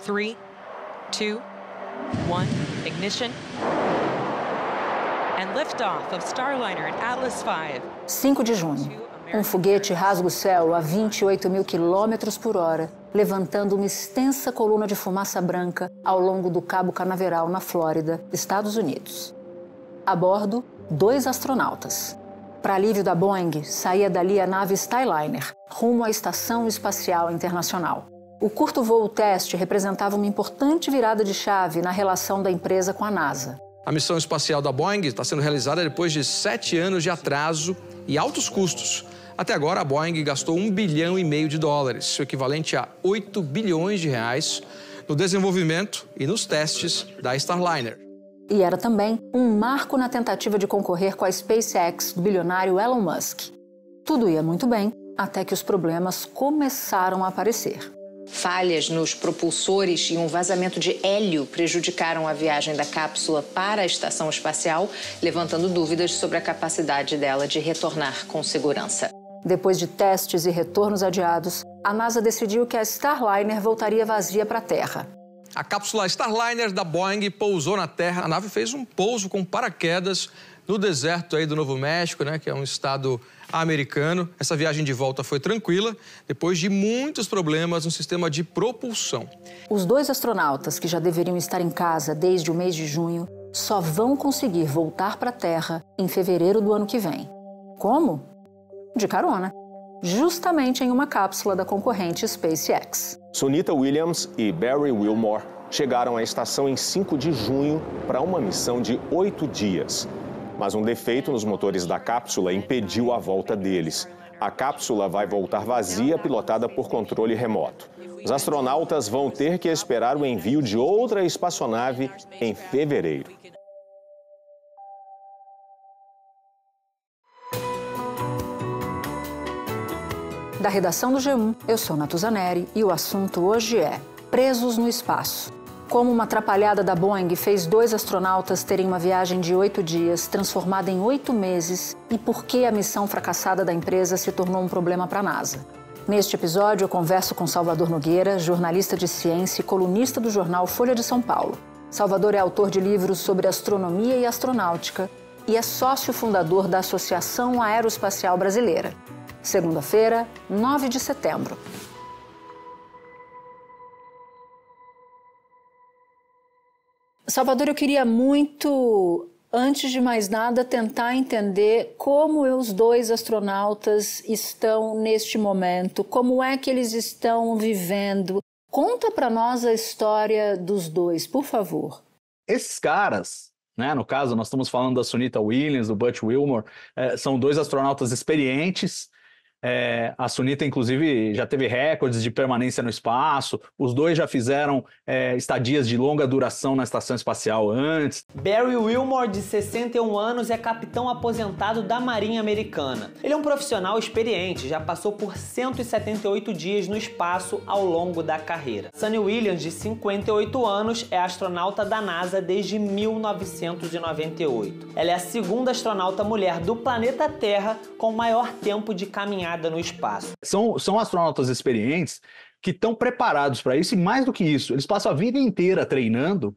Three, two, one, ignition. And liftoff of Starliner and Atlas V. 5 de junho. Um foguete rasga o céu a 28 mil quilômetros por hora, levantando uma extensa coluna de fumaça branca ao longo do Cabo Canaveral, na Flórida, Estados Unidos. A bordo, dois astronautas. Para alívio da Boeing, saía dali a nave Skyliner, rumo à Estação Espacial Internacional. O curto voo teste representava uma importante virada de chave na relação da empresa com a NASA. A missão espacial da Boeing está sendo realizada depois de sete anos de atraso e altos custos. Até agora, a Boeing gastou um bilhão e meio de dólares, o equivalente a 8 bilhões de reais, no desenvolvimento e nos testes da Starliner. E era também um marco na tentativa de concorrer com a SpaceX do bilionário Elon Musk. Tudo ia muito bem, até que os problemas começaram a aparecer. Falhas nos propulsores e um vazamento de hélio prejudicaram a viagem da cápsula para a estação espacial, levantando dúvidas sobre a capacidade dela de retornar com segurança. Depois de testes e retornos adiados, a NASA decidiu que a Starliner voltaria vazia para a Terra. A cápsula Starliner da Boeing pousou na Terra. A nave fez um pouso com paraquedas no deserto aí do Novo México, né, que é um estado americano. Essa viagem de volta foi tranquila, depois de muitos problemas no sistema de propulsão. Os dois astronautas, que já deveriam estar em casa desde o mês de junho, só vão conseguir voltar para a Terra em fevereiro do ano que vem. Como? De carona. Justamente em uma cápsula da concorrente SpaceX. Sunita Williams e Barry Wilmore chegaram à estação em 5 de junho para uma missão de oito dias mas um defeito nos motores da cápsula impediu a volta deles. A cápsula vai voltar vazia, pilotada por controle remoto. Os astronautas vão ter que esperar o envio de outra espaçonave em fevereiro. Da redação do G1, eu sou Natuzaneri e o assunto hoje é Presos no Espaço como uma atrapalhada da Boeing fez dois astronautas terem uma viagem de oito dias transformada em oito meses e por que a missão fracassada da empresa se tornou um problema para a NASA. Neste episódio, eu converso com Salvador Nogueira, jornalista de ciência e colunista do jornal Folha de São Paulo. Salvador é autor de livros sobre astronomia e astronáutica e é sócio fundador da Associação Aeroespacial Brasileira. Segunda-feira, 9 de setembro. Salvador, eu queria muito, antes de mais nada, tentar entender como os dois astronautas estão neste momento, como é que eles estão vivendo. Conta para nós a história dos dois, por favor. Esses caras, né, no caso, nós estamos falando da Sunita Williams, do Butch Wilmore, é, são dois astronautas experientes é, a Sunita, inclusive, já teve recordes de permanência no espaço. Os dois já fizeram é, estadias de longa duração na estação espacial antes. Barry Wilmore, de 61 anos, é capitão aposentado da Marinha Americana. Ele é um profissional experiente, já passou por 178 dias no espaço ao longo da carreira. Sunny Williams, de 58 anos, é astronauta da NASA desde 1998. Ela é a segunda astronauta mulher do planeta Terra com maior tempo de caminhada caminhada no espaço. São, são astronautas experientes que estão preparados para isso e mais do que isso, eles passam a vida inteira treinando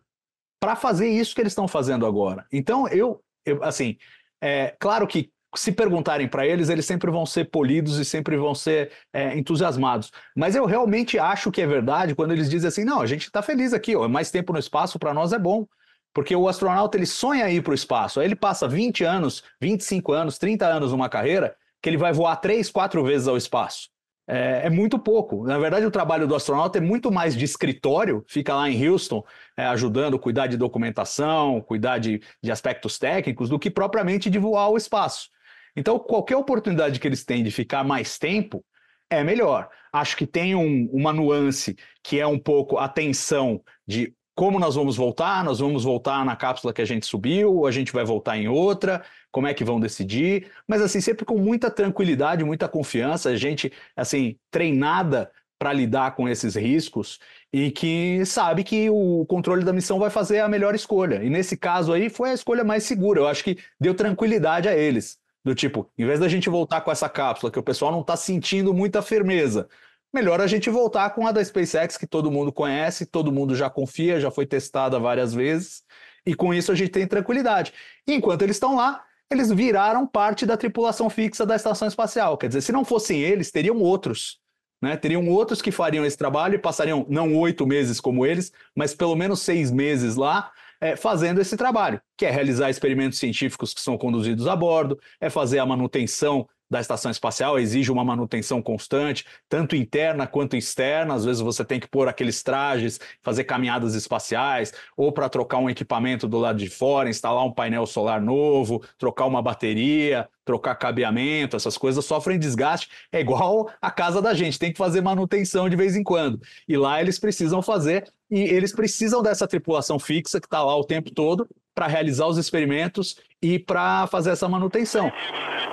para fazer isso que eles estão fazendo agora. Então, eu, eu assim, é claro que se perguntarem para eles, eles sempre vão ser polidos e sempre vão ser é, entusiasmados. Mas eu realmente acho que é verdade quando eles dizem assim: não, a gente está feliz aqui, ó, é mais tempo no espaço para nós é bom. Porque o astronauta ele sonha ir para o espaço, aí ele passa 20 anos, 25 anos, 30 anos numa carreira que ele vai voar três, quatro vezes ao espaço. É, é, muito pouco. Na verdade, o trabalho do astronauta é muito mais de escritório, fica lá em Houston é, ajudando, cuidar de documentação, cuidar de, de aspectos técnicos, do que propriamente de voar ao espaço. Então, qualquer oportunidade que eles têm de ficar mais tempo é melhor. Acho que tem um, uma nuance que é um pouco a tensão de como nós vamos voltar? Nós vamos voltar na cápsula que a gente subiu, ou a gente vai voltar em outra? Como é que vão decidir? Mas assim, sempre com muita tranquilidade, muita confiança, a gente assim treinada para lidar com esses riscos e que sabe que o controle da missão vai fazer a melhor escolha. E nesse caso aí foi a escolha mais segura. Eu acho que deu tranquilidade a eles. Do tipo, em vez da gente voltar com essa cápsula que o pessoal não está sentindo muita firmeza, melhor a gente voltar com a da SpaceX, que todo mundo conhece, todo mundo já confia, já foi testada várias vezes, e com isso a gente tem tranquilidade. E enquanto eles estão lá, eles viraram parte da tripulação fixa da estação espacial. Quer dizer, se não fossem eles, teriam outros. Né? Teriam outros que fariam esse trabalho e passariam, não oito meses como eles, mas pelo menos seis meses lá, é, fazendo esse trabalho, que é realizar experimentos científicos que são conduzidos a bordo, é fazer a manutenção da estação espacial exige uma manutenção constante, tanto interna quanto externa. Às vezes você tem que pôr aqueles trajes, fazer caminhadas espaciais, ou para trocar um equipamento do lado de fora, instalar um painel solar novo, trocar uma bateria, trocar cabeamento, essas coisas sofrem desgaste. É igual a casa da gente, tem que fazer manutenção de vez em quando. E lá eles precisam fazer e eles precisam dessa tripulação fixa que está lá o tempo todo para realizar os experimentos e para fazer essa manutenção.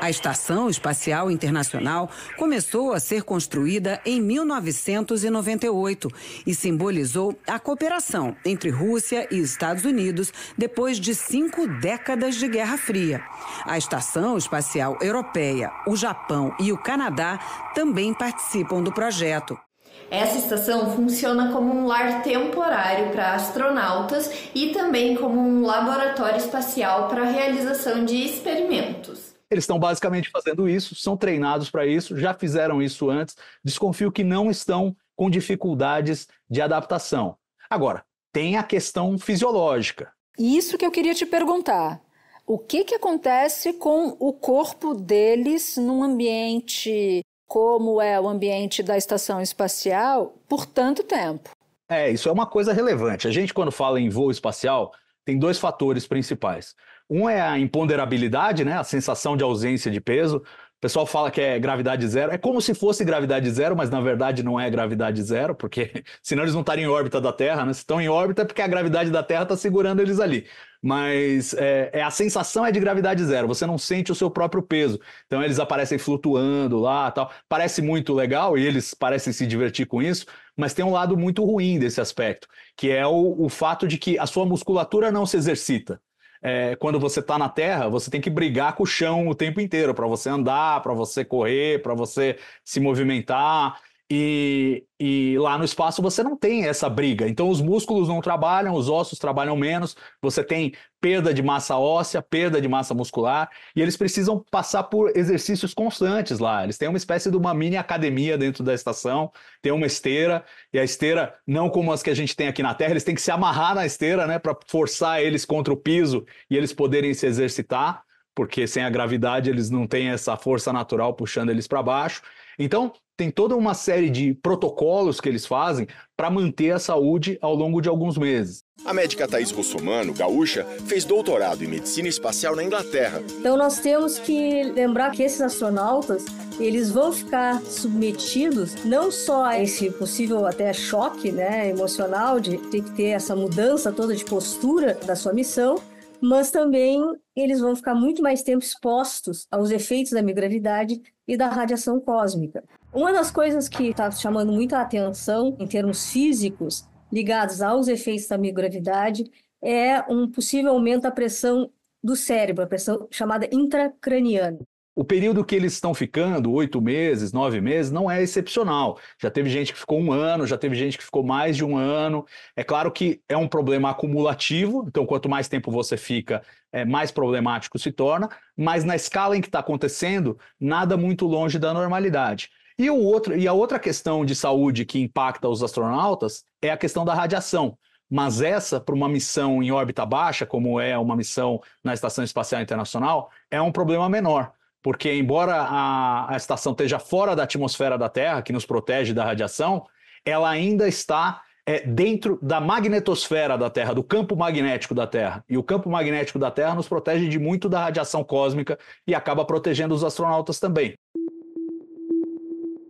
A Estação Espacial Internacional começou a ser construída em 1998 e simbolizou a cooperação entre Rússia e Estados Unidos depois de cinco décadas de Guerra Fria. A Estação Espacial Europeia, o Japão e o Canadá também participam do projeto. Essa estação funciona como um lar temporário para astronautas e também como um laboratório espacial para a realização de experimentos. Eles estão basicamente fazendo isso, são treinados para isso, já fizeram isso antes. Desconfio que não estão com dificuldades de adaptação. Agora, tem a questão fisiológica. Isso que eu queria te perguntar. O que, que acontece com o corpo deles num ambiente como é o ambiente da estação espacial por tanto tempo. É, isso é uma coisa relevante. A gente, quando fala em voo espacial, tem dois fatores principais. Um é a imponderabilidade, né, a sensação de ausência de peso. O pessoal fala que é gravidade zero. É como se fosse gravidade zero, mas na verdade não é gravidade zero, porque senão eles não estariam em órbita da Terra, né? Se estão em órbita é porque a gravidade da Terra está segurando eles ali mas é, é, a sensação é de gravidade zero, você não sente o seu próprio peso. Então eles aparecem flutuando lá tal. Parece muito legal e eles parecem se divertir com isso, mas tem um lado muito ruim desse aspecto, que é o, o fato de que a sua musculatura não se exercita. É, quando você está na terra, você tem que brigar com o chão o tempo inteiro para você andar, para você correr, para você se movimentar. E, e, lá no espaço você não tem essa briga. Então os músculos não trabalham, os ossos trabalham menos, você tem perda de massa óssea, perda de massa muscular, e eles precisam passar por exercícios constantes lá. Eles têm uma espécie de uma mini academia dentro da estação, tem uma esteira, e a esteira, não como as que a gente tem aqui na Terra, eles têm que se amarrar na esteira, né, para forçar eles contra o piso e eles poderem se exercitar, porque sem a gravidade eles não têm essa força natural puxando eles para baixo. Então, tem toda uma série de protocolos que eles fazem para manter a saúde ao longo de alguns meses. A médica Thais Russomano, gaúcha, fez doutorado em medicina espacial na Inglaterra. Então nós temos que lembrar que esses astronautas, eles vão ficar submetidos não só a esse possível até choque, né, emocional de ter que ter essa mudança toda de postura da sua missão, mas também eles vão ficar muito mais tempo expostos aos efeitos da migravidade e da radiação cósmica. Uma das coisas que está chamando muita atenção em termos físicos, ligados aos efeitos da microgravidade, é um possível aumento da pressão do cérebro, a pressão chamada intracraniana. O período que eles estão ficando, oito meses, nove meses, não é excepcional. Já teve gente que ficou um ano, já teve gente que ficou mais de um ano. É claro que é um problema acumulativo, então quanto mais tempo você fica, é, mais problemático se torna, mas na escala em que está acontecendo, nada muito longe da normalidade. E, o outro, e a outra questão de saúde que impacta os astronautas é a questão da radiação. Mas essa, para uma missão em órbita baixa, como é uma missão na Estação Espacial Internacional, é um problema menor. Porque, embora a, a estação esteja fora da atmosfera da Terra, que nos protege da radiação, ela ainda está é, dentro da magnetosfera da Terra, do campo magnético da Terra. E o campo magnético da Terra nos protege de muito da radiação cósmica e acaba protegendo os astronautas também.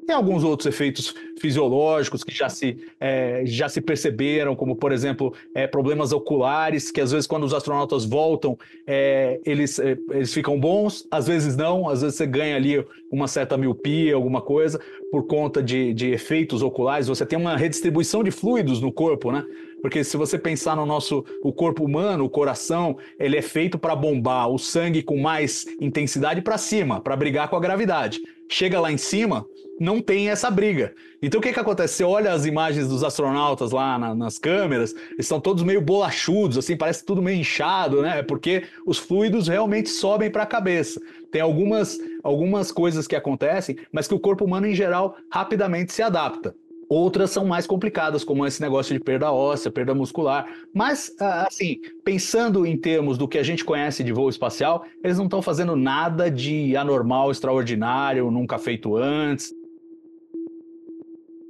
Tem alguns outros efeitos fisiológicos que já se, é, já se perceberam, como, por exemplo, é, problemas oculares, que às vezes quando os astronautas voltam, é, eles, é, eles ficam bons, às vezes não, às vezes você ganha ali uma certa miopia, alguma coisa, por conta de, de efeitos oculares. Você tem uma redistribuição de fluidos no corpo, né? Porque se você pensar no nosso o corpo humano, o coração, ele é feito para bombar o sangue com mais intensidade para cima, para brigar com a gravidade. Chega lá em cima, não tem essa briga. Então o que, que acontece? Você olha as imagens dos astronautas lá na, nas câmeras, eles estão todos meio bolachudos, assim, parece tudo meio inchado, né? É porque os fluidos realmente sobem para a cabeça. Tem algumas, algumas coisas que acontecem, mas que o corpo humano, em geral, rapidamente se adapta. Outras são mais complicadas, como esse negócio de perda óssea, perda muscular. Mas, ah, assim, pensando em termos do que a gente conhece de voo espacial, eles não estão fazendo nada de anormal, extraordinário, nunca feito antes.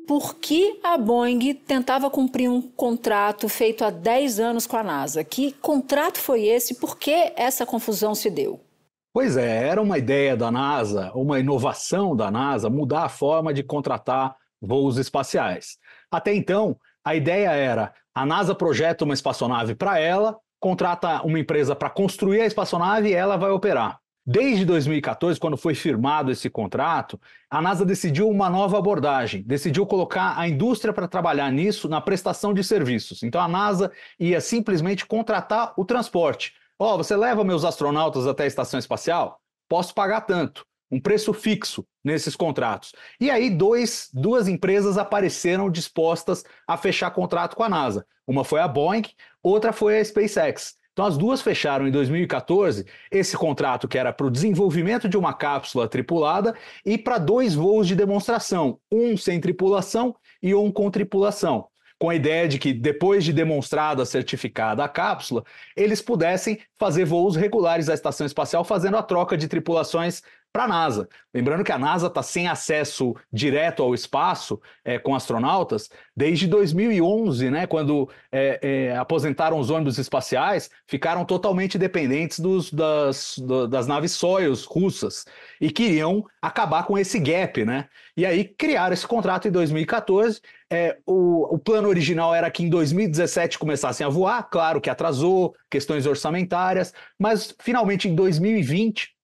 Por que a Boeing tentava cumprir um contrato feito há 10 anos com a NASA? Que contrato foi esse? Por que essa confusão se deu? Pois é, era uma ideia da NASA, uma inovação da NASA, mudar a forma de contratar voos espaciais. Até então, a ideia era a NASA projeta uma espaçonave para ela, contrata uma empresa para construir a espaçonave e ela vai operar. Desde 2014, quando foi firmado esse contrato, a NASA decidiu uma nova abordagem, decidiu colocar a indústria para trabalhar nisso na prestação de serviços. Então a NASA ia simplesmente contratar o transporte. Ó, oh, você leva meus astronautas até a estação espacial? Posso pagar tanto um preço fixo nesses contratos. E aí, dois, duas empresas apareceram dispostas a fechar contrato com a NASA. Uma foi a Boeing, outra foi a SpaceX. Então, as duas fecharam em 2014 esse contrato que era para o desenvolvimento de uma cápsula tripulada e para dois voos de demonstração, um sem tripulação e um com tripulação com a ideia de que, depois de demonstrada, certificada a cápsula, eles pudessem fazer voos regulares à Estação Espacial, fazendo a troca de tripulações para a NASA. Lembrando que a NASA está sem acesso direto ao espaço é, com astronautas desde 2011, né, quando é, é, aposentaram os ônibus espaciais, ficaram totalmente dependentes dos, das, das naves Soyuz russas e queriam acabar com esse gap. Né? E aí criaram esse contrato em 2014. É, o, o plano original era que em 2017 começassem a voar, claro que atrasou, questões orçamentárias, mas finalmente em 2020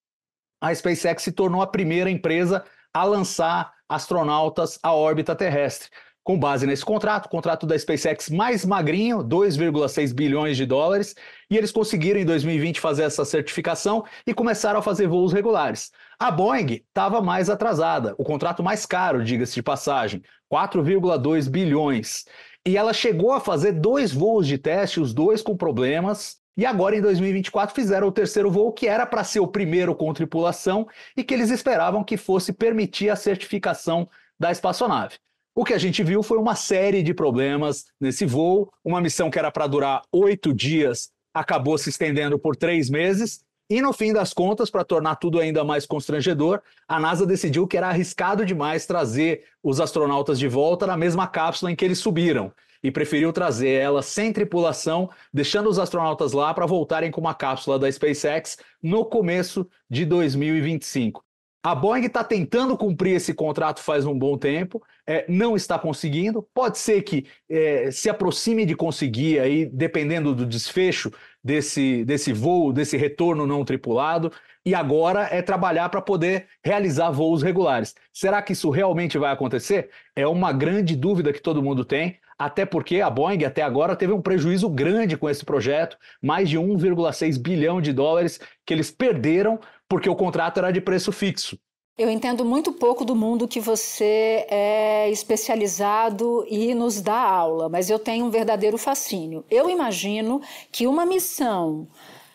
a SpaceX se tornou a primeira empresa a lançar astronautas à órbita terrestre. Com base nesse contrato, o contrato da SpaceX mais magrinho, 2,6 bilhões de dólares, e eles conseguiram em 2020 fazer essa certificação e começaram a fazer voos regulares. A Boeing estava mais atrasada, o contrato mais caro, diga-se de passagem, 4,2 bilhões. E ela chegou a fazer dois voos de teste, os dois com problemas, e agora, em 2024, fizeram o terceiro voo, que era para ser o primeiro com tripulação e que eles esperavam que fosse permitir a certificação da espaçonave. O que a gente viu foi uma série de problemas nesse voo. Uma missão que era para durar oito dias acabou se estendendo por três meses. E no fim das contas, para tornar tudo ainda mais constrangedor, a NASA decidiu que era arriscado demais trazer os astronautas de volta na mesma cápsula em que eles subiram e preferiu trazer ela sem tripulação, deixando os astronautas lá para voltarem com uma cápsula da SpaceX no começo de 2025. A Boeing está tentando cumprir esse contrato faz um bom tempo, é, não está conseguindo. Pode ser que é, se aproxime de conseguir, aí, dependendo do desfecho desse, desse voo, desse retorno não tripulado. E agora é trabalhar para poder realizar voos regulares. Será que isso realmente vai acontecer? É uma grande dúvida que todo mundo tem até porque a Boeing até agora teve um prejuízo grande com esse projeto, mais de 1,6 bilhão de dólares que eles perderam porque o contrato era de preço fixo. Eu entendo muito pouco do mundo que você é especializado e nos dá aula, mas eu tenho um verdadeiro fascínio. Eu imagino que uma missão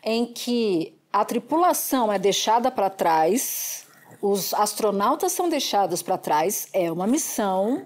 em que a tripulação é deixada para trás, os astronautas são deixados para trás, é uma missão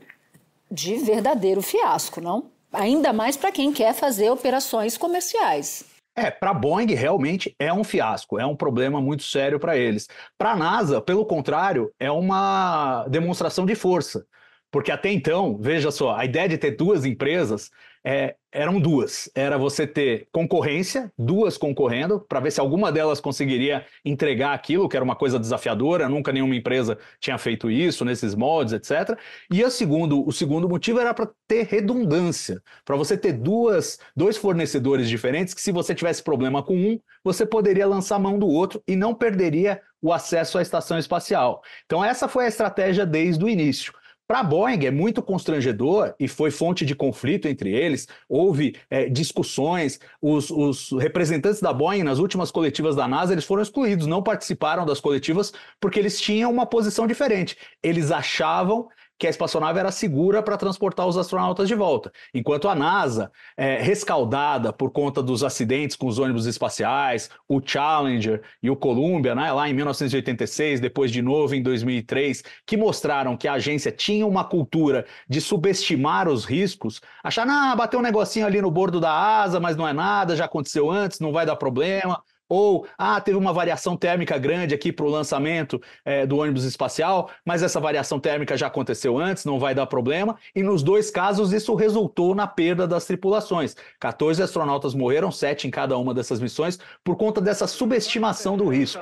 de verdadeiro fiasco, não? Ainda mais para quem quer fazer operações comerciais. É, para a Boeing realmente é um fiasco, é um problema muito sério para eles. Para a NASA, pelo contrário, é uma demonstração de força. Porque até então, veja só, a ideia de ter duas empresas é, eram duas. Era você ter concorrência, duas concorrendo, para ver se alguma delas conseguiria entregar aquilo, que era uma coisa desafiadora, nunca nenhuma empresa tinha feito isso, nesses moldes, etc. E a segundo, o segundo motivo era para ter redundância, para você ter duas, dois fornecedores diferentes, que se você tivesse problema com um, você poderia lançar a mão do outro e não perderia o acesso à estação espacial. Então, essa foi a estratégia desde o início. Para a Boeing é muito constrangedor e foi fonte de conflito entre eles. Houve é, discussões. Os, os, representantes da Boeing nas últimas coletivas da NASA eles foram excluídos, não participaram das coletivas porque eles tinham uma posição diferente. Eles achavam que a espaçonave era segura para transportar os astronautas de volta. Enquanto a NASA, é, rescaldada por conta dos acidentes com os ônibus espaciais, o Challenger e o Columbia, né, lá em 1986, depois de novo em 2003, que mostraram que a agência tinha uma cultura de subestimar os riscos, achar, ah, bateu um negocinho ali no bordo da asa, mas não é nada, já aconteceu antes, não vai dar problema. Ou, ah, teve uma variação térmica grande aqui para o lançamento é, do ônibus espacial, mas essa variação térmica já aconteceu antes, não vai dar problema. E nos dois casos, isso resultou na perda das tripulações. 14 astronautas morreram, 7 em cada uma dessas missões, por conta dessa subestimação do risco.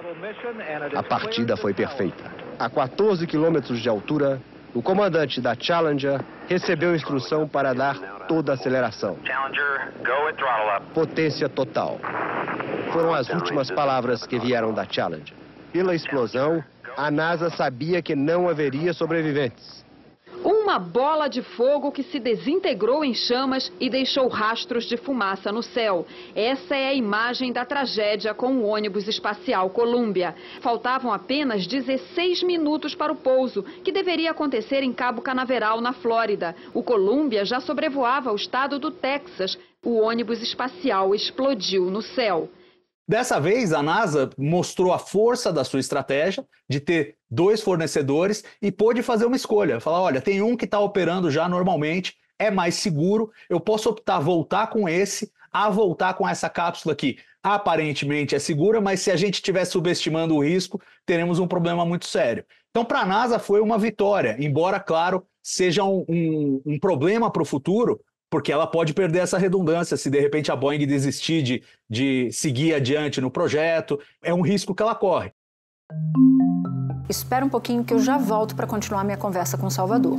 A partida foi perfeita. A 14 quilômetros de altura, o comandante da Challenger recebeu instrução para dar toda a aceleração. Potência total. Foram as últimas palavras que vieram da Challenger. Pela explosão, a NASA sabia que não haveria sobreviventes uma bola de fogo que se desintegrou em chamas e deixou rastros de fumaça no céu. Essa é a imagem da tragédia com o ônibus espacial Columbia. Faltavam apenas 16 minutos para o pouso, que deveria acontecer em Cabo Canaveral, na Flórida. O Columbia já sobrevoava o estado do Texas. O ônibus espacial explodiu no céu. Dessa vez, a NASA mostrou a força da sua estratégia de ter dois fornecedores e pôde fazer uma escolha. Falar: olha, tem um que está operando já normalmente, é mais seguro, eu posso optar voltar com esse, a voltar com essa cápsula que aparentemente é segura, mas se a gente estiver subestimando o risco, teremos um problema muito sério. Então, para a NASA foi uma vitória, embora, claro, seja um, um, um problema para o futuro, porque ela pode perder essa redundância se de repente a Boeing desistir de, de seguir adiante no projeto. É um risco que ela corre. Espera um pouquinho que eu já volto para continuar minha conversa com o Salvador.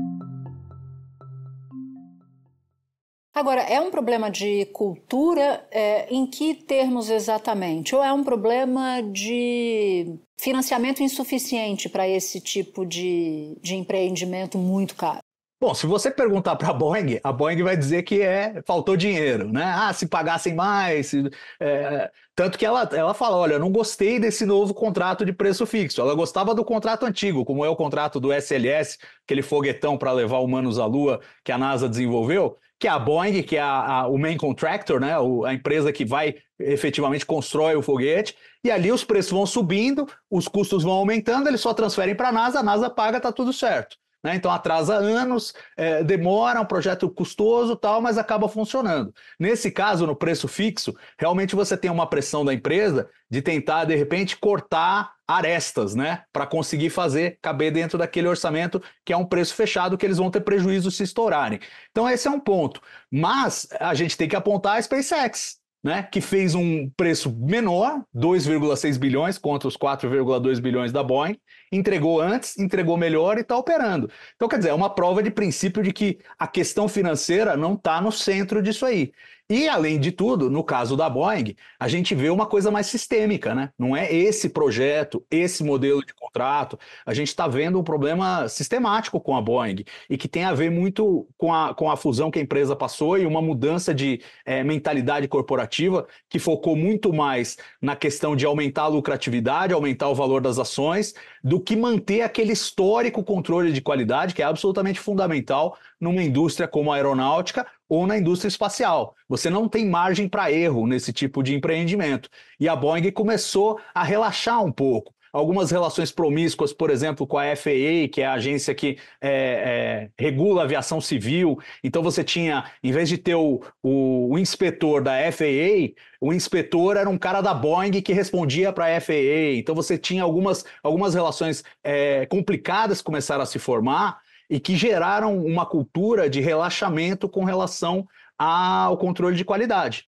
Agora, é um problema de cultura é, em que termos exatamente? Ou é um problema de financiamento insuficiente para esse tipo de, de empreendimento muito caro? Bom, se você perguntar para a Boeing, a Boeing vai dizer que é faltou dinheiro, né? Ah, se pagassem mais. Se, é, tanto que ela, ela fala: olha, não gostei desse novo contrato de preço fixo. Ela gostava do contrato antigo, como é o contrato do SLS, aquele foguetão para levar humanos à Lua que a NASA desenvolveu, que é a Boeing, que é a, a, o main contractor, né? O, a empresa que vai efetivamente constrói o foguete, e ali os preços vão subindo, os custos vão aumentando, eles só transferem para a NASA, a NASA paga, tá tudo certo. Né? Então atrasa anos, é, demora, é um projeto custoso tal, mas acaba funcionando. Nesse caso, no preço fixo, realmente você tem uma pressão da empresa de tentar, de repente, cortar arestas, né? Para conseguir fazer caber dentro daquele orçamento que é um preço fechado que eles vão ter prejuízo se estourarem. Então esse é um ponto. Mas a gente tem que apontar a SpaceX né, que fez um preço menor, 2,6 bilhões contra os 4,2 bilhões da Boeing, entregou antes, entregou melhor e está operando. Então, quer dizer, é uma prova de princípio de que a questão financeira não está no centro disso aí. E, além de tudo, no caso da Boeing, a gente vê uma coisa mais sistêmica, né? Não é esse projeto, esse modelo de contrato. A gente está vendo um problema sistemático com a Boeing e que tem a ver muito com a, com a fusão que a empresa passou e uma mudança de é, mentalidade corporativa que focou muito mais na questão de aumentar a lucratividade, aumentar o valor das ações, do que manter aquele histórico controle de qualidade que é absolutamente fundamental numa indústria como a aeronáutica ou na indústria espacial. Você não tem margem para erro nesse tipo de empreendimento. E a Boeing começou a relaxar um pouco. Algumas relações promíscuas, por exemplo, com a FAA, que é a agência que é, é, regula a aviação civil. Então você tinha, em vez de ter o, o, o inspetor da FAA, o inspetor era um cara da Boeing que respondia para a FAA. Então você tinha algumas, algumas relações é, complicadas que começaram a se formar e que geraram uma cultura de relaxamento com relação ao controle de qualidade.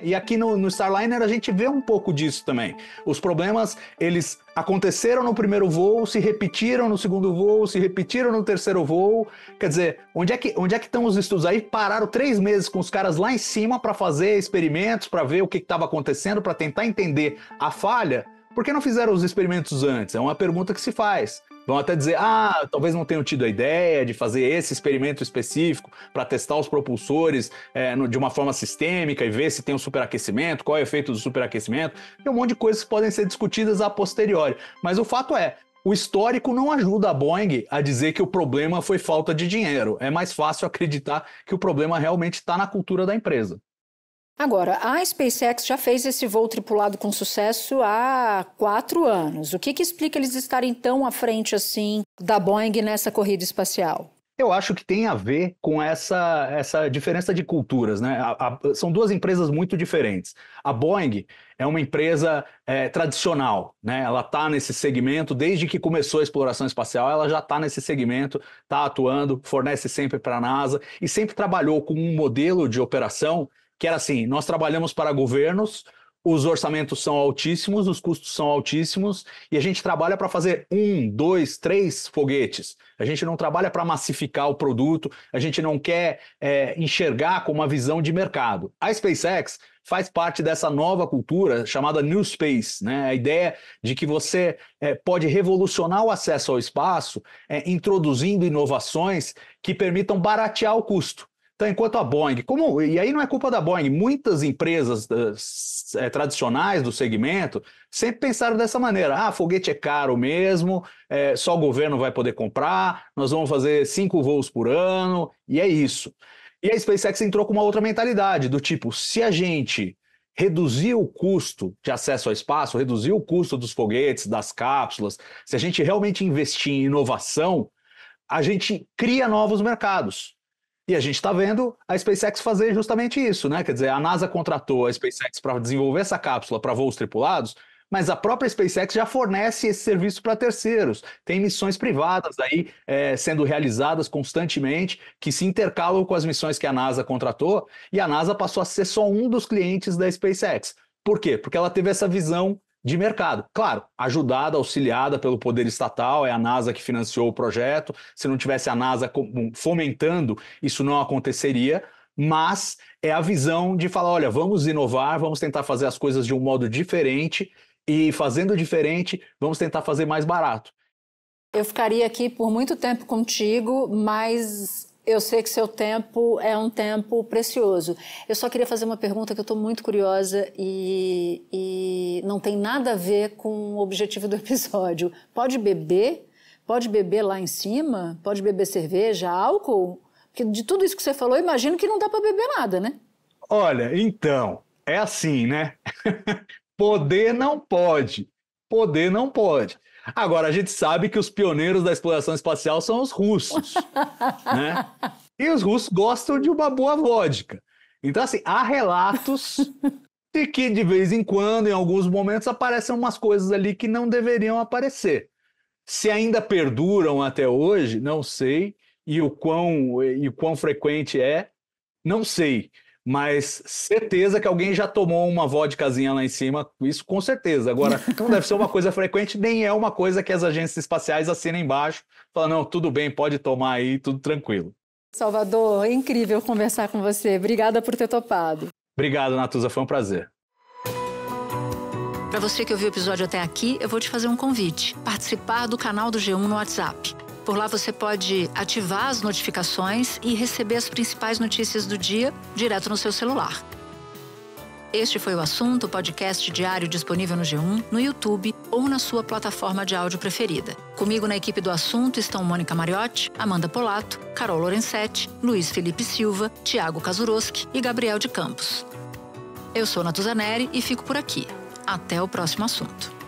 E aqui no, no, Starliner a gente vê um pouco disso também. Os problemas, eles aconteceram no primeiro voo, se repetiram no segundo voo, se repetiram no terceiro voo. Quer dizer, onde é que, onde é que estão os estudos? Aí pararam três meses com os caras lá em cima para fazer experimentos, para ver o que estava acontecendo, para tentar entender a falha. Por que não fizeram os experimentos antes? É uma pergunta que se faz. Vão até dizer, ah, talvez não tenham tido a ideia de fazer esse experimento específico para testar os propulsores é, no, de uma forma sistêmica e ver se tem um superaquecimento, qual é o efeito do superaquecimento. Tem um monte de coisas que podem ser discutidas a posteriori. Mas o fato é, o histórico não ajuda a Boeing a dizer que o problema foi falta de dinheiro. É mais fácil acreditar que o problema realmente está na cultura da empresa. Agora, a SpaceX já fez esse voo tripulado com sucesso há quatro anos. O que, que explica eles estarem tão à frente assim da Boeing nessa corrida espacial? Eu acho que tem a ver com essa, essa diferença de culturas, né? A, a, são duas empresas muito diferentes. A Boeing é uma empresa é, tradicional, né? Ela está nesse segmento desde que começou a exploração espacial, ela já está nesse segmento, está atuando, fornece sempre para a NASA e sempre trabalhou com um modelo de operação que era assim: nós trabalhamos para governos, os orçamentos são altíssimos, os custos são altíssimos, e a gente trabalha para fazer um, dois, três foguetes. A gente não trabalha para massificar o produto, a gente não quer é, enxergar com uma visão de mercado. A SpaceX faz parte dessa nova cultura chamada New Space, né? a ideia de que você é, pode revolucionar o acesso ao espaço é, introduzindo inovações que permitam baratear o custo. Então, enquanto a Boeing, como, e aí não é culpa da Boeing, muitas empresas é, tradicionais do segmento sempre pensaram dessa maneira: ah, foguete é caro mesmo, é, só o governo vai poder comprar, nós vamos fazer cinco voos por ano, e é isso. E a SpaceX entrou com uma outra mentalidade, do tipo: se a gente reduzir o custo de acesso ao espaço, reduzir o custo dos foguetes, das cápsulas, se a gente realmente investir em inovação, a gente cria novos mercados. E a gente está vendo a SpaceX fazer justamente isso, né? Quer dizer, a NASA contratou a SpaceX para desenvolver essa cápsula para voos tripulados, mas a própria SpaceX já fornece esse serviço para terceiros. Tem missões privadas aí é, sendo realizadas constantemente, que se intercalam com as missões que a NASA contratou, e a NASA passou a ser só um dos clientes da SpaceX. Por quê? Porque ela teve essa visão de mercado. Claro, ajudada, auxiliada pelo poder estatal, é a NASA que financiou o projeto. Se não tivesse a NASA fomentando, isso não aconteceria, mas é a visão de falar: olha, vamos inovar, vamos tentar fazer as coisas de um modo diferente e fazendo diferente, vamos tentar fazer mais barato. Eu ficaria aqui por muito tempo contigo, mas eu sei que seu tempo é um tempo precioso. Eu só queria fazer uma pergunta que eu estou muito curiosa e, e não tem nada a ver com o objetivo do episódio. Pode beber? Pode beber lá em cima? Pode beber cerveja, álcool? Porque de tudo isso que você falou, imagino que não dá para beber nada, né? Olha, então, é assim, né? Poder não pode. Poder não pode. Agora, a gente sabe que os pioneiros da exploração espacial são os russos, né? E os russos gostam de uma boa vodka. Então, assim, há relatos de que de vez em quando, em alguns momentos, aparecem umas coisas ali que não deveriam aparecer. Se ainda perduram até hoje, não sei. E o quão, e o quão frequente é, não sei mas certeza que alguém já tomou uma vodkazinha lá em cima, isso com certeza. Agora, não deve ser uma coisa frequente, nem é uma coisa que as agências espaciais assinam embaixo, falam, não, tudo bem, pode tomar aí, tudo tranquilo. Salvador, é incrível conversar com você. Obrigada por ter topado. Obrigado, Natuza, foi um prazer. Para você que ouviu o episódio até aqui, eu vou te fazer um convite: participar do canal do G1 no WhatsApp. Por lá você pode ativar as notificações e receber as principais notícias do dia direto no seu celular. Este foi o assunto, podcast diário disponível no G1, no YouTube ou na sua plataforma de áudio preferida. Comigo na equipe do assunto estão Mônica Mariotti, Amanda Polato, Carol Lorenzetti, Luiz Felipe Silva, Tiago Kazuroski e Gabriel de Campos. Eu sou Natuzaneri e fico por aqui. Até o próximo assunto.